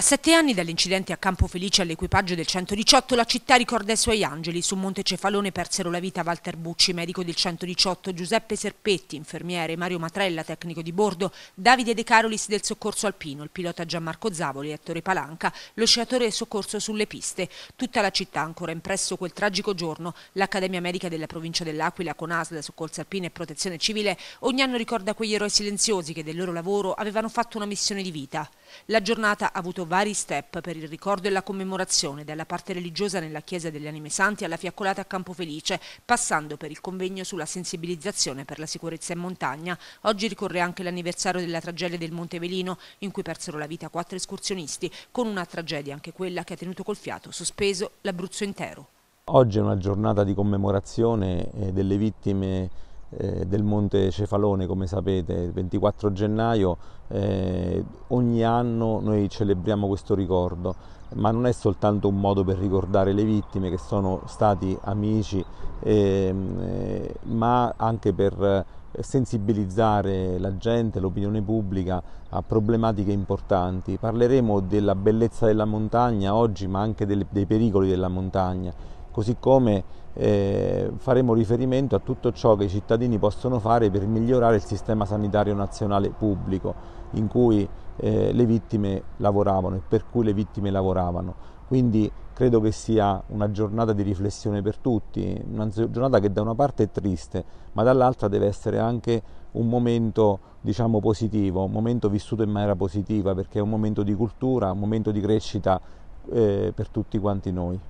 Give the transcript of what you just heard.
A sette anni dall'incidente a Campo Felice all'equipaggio del 118 la città ricorda i suoi angeli. Su Monte Cefalone persero la vita Walter Bucci, medico del 118, Giuseppe Serpetti, infermiere, Mario Matrella, tecnico di bordo, Davide De Carolis del soccorso alpino, il pilota Gianmarco Zavoli, Ettore Palanca, lo sciatore soccorso sulle piste. Tutta la città ancora impresso quel tragico giorno. L'Accademia Medica della provincia dell'Aquila con ASL, soccorso alpino e protezione civile ogni anno ricorda quegli eroi silenziosi che del loro lavoro avevano fatto una missione di vita. La giornata ha avuto vari step per il ricordo e la commemorazione, dalla parte religiosa nella Chiesa delle Anime Santi alla fiaccolata a Campofelice, passando per il convegno sulla sensibilizzazione per la sicurezza in montagna. Oggi ricorre anche l'anniversario della tragedia del Monte Velino, in cui persero la vita quattro escursionisti, con una tragedia anche quella che ha tenuto col fiato sospeso l'Abruzzo intero. Oggi è una giornata di commemorazione eh, delle vittime eh, del Monte Cefalone, come sapete, il 24 gennaio, eh, ogni anno noi celebriamo questo ricordo, ma non è soltanto un modo per ricordare le vittime che sono stati amici, ehm, eh, ma anche per sensibilizzare la gente, l'opinione pubblica a problematiche importanti. Parleremo della bellezza della montagna oggi, ma anche dei pericoli della montagna così come eh, faremo riferimento a tutto ciò che i cittadini possono fare per migliorare il sistema sanitario nazionale pubblico in cui eh, le vittime lavoravano e per cui le vittime lavoravano. Quindi credo che sia una giornata di riflessione per tutti, una giornata che da una parte è triste, ma dall'altra deve essere anche un momento diciamo positivo, un momento vissuto in maniera positiva perché è un momento di cultura, un momento di crescita eh, per tutti quanti noi.